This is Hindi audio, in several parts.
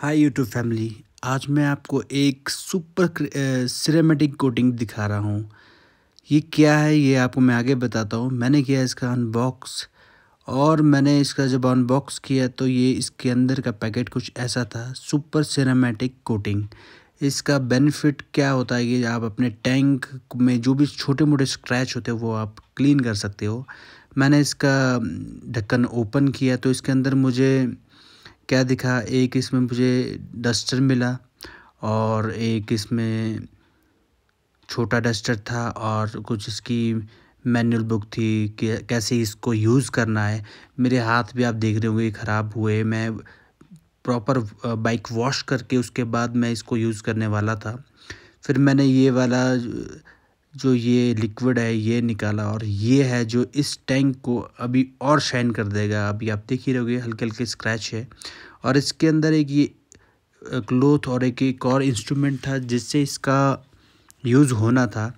हाय यूट्यूब फैमिली आज मैं आपको एक सुपर सिरेमेटिक कोटिंग दिखा रहा हूँ ये क्या है ये आपको मैं आगे बताता हूँ मैंने किया इसका अनबॉक्स और मैंने इसका जब अनबॉक्स किया तो ये इसके अंदर का पैकेट कुछ ऐसा था सुपर सिरेमेटिक कोटिंग इसका बेनिफिट क्या होता है कि आप अपने टैंक में जो भी छोटे मोटे स्क्रैच होते हैं वो आप क्लीन कर सकते हो मैंने इसका ढक्कन ओपन किया तो इसके अंदर मुझे क्या दिखा एक इसमें मुझे डस्टर मिला और एक इसमें छोटा डस्टर था और कुछ इसकी मैनुअल बुक थी कि कैसे इसको यूज़ करना है मेरे हाथ भी आप देख रहे होंगे ख़राब हुए मैं प्रॉपर बाइक वॉश करके उसके बाद मैं इसको यूज़ करने वाला था फिर मैंने ये वाला uh, जो ये लिक्विड है ये निकाला और ये है जो इस टैंक को अभी और शाइन कर देगा अभी आप देख ही रहोगे हल्के हल्के स्क्रैच है और इसके अंदर एक ये क्लोथ uh, और एक एक और इंस्ट्रूमेंट था जिससे इसका यूज़ होना था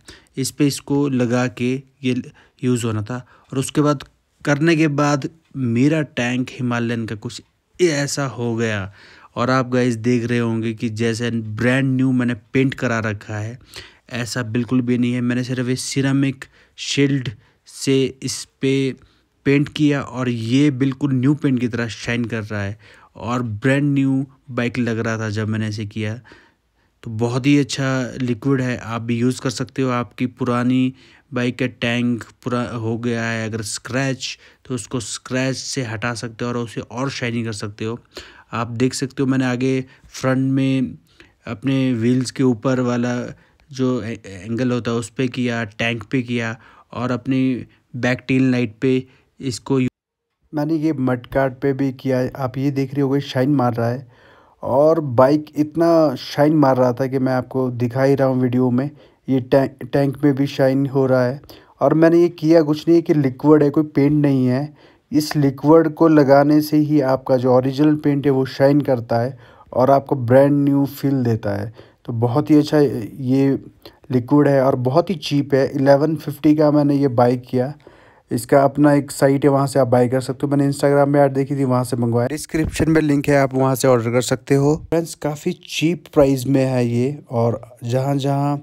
इस पर इसको लगा के ये यूज़ होना था और उसके बाद करने के बाद मेरा टैंक हिमालयन का कुछ ये ऐसा हो गया और आप गाइस देख रहे होंगे कि जैसे ब्रांड न्यू मैंने पेंट करा रखा है ऐसा बिल्कुल भी नहीं है मैंने सिर्फ इस सिरामिक शील्ड से इस पर पेंट किया और ये बिल्कुल न्यू पेंट की तरह शाइन कर रहा है और ब्रांड न्यू बाइक लग रहा था जब मैंने इसे किया तो बहुत ही अच्छा लिक्विड है आप भी यूज़ कर सकते हो आपकी पुरानी बाइक का टैंक पूरा हो गया है अगर स्क्रैच तो उसको स्क्रैच से हटा सकते हो और उसे और शाइनिंग कर सकते हो आप देख सकते हो मैंने आगे फ्रंट में अपने व्हील्स के ऊपर वाला जो एंगल होता है उस पर किया टैंक पे किया और अपनी बैक टेल लाइट पे इसको मैंने ये मड कार्ड पे भी किया आप ये देख रहे हो शाइन मार रहा है और बाइक इतना शाइन मार रहा था कि मैं आपको दिखा ही रहा हूँ वीडियो में ये टैंक टैंक में भी शाइन हो रहा है और मैंने ये किया कुछ नहीं कि लिक्विड है कोई पेंट नहीं है इस लिक्विड को लगाने से ही आपका जो ओरिजिनल पेंट है वो शाइन करता है और आपको ब्रांड न्यू फील देता है तो बहुत ही अच्छा ये लिक्विड है और बहुत ही चीप है एलेवन फिफ्टी का मैंने ये बाइक किया इसका अपना एक साइट है वहाँ से आप बाई कर सकते हो मैंने इंस्टाग्राम में ऐड देखी थी वहाँ से मंगवाया डिस्क्रिप्शन में लिंक है आप वहाँ से ऑर्डर कर सकते हो फ्रेंड्स काफ़ी चीप प्राइस में है ये और जहाँ जहाँ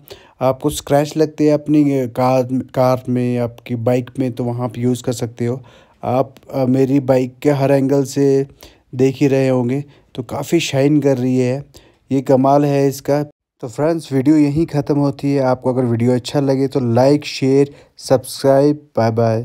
आपको स्क्रैच लगते हैं अपनी कार कार में आपकी बाइक में तो वहाँ आप यूज़ कर सकते हो आप मेरी बाइक के हर एंगल से देख ही रहे होंगे तो काफ़ी शाइन कर रही है ये कमाल है इसका तो फ्रेंड्स वीडियो यहीं ख़त्म होती है आपको अगर वीडियो अच्छा लगे तो like share subscribe bye bye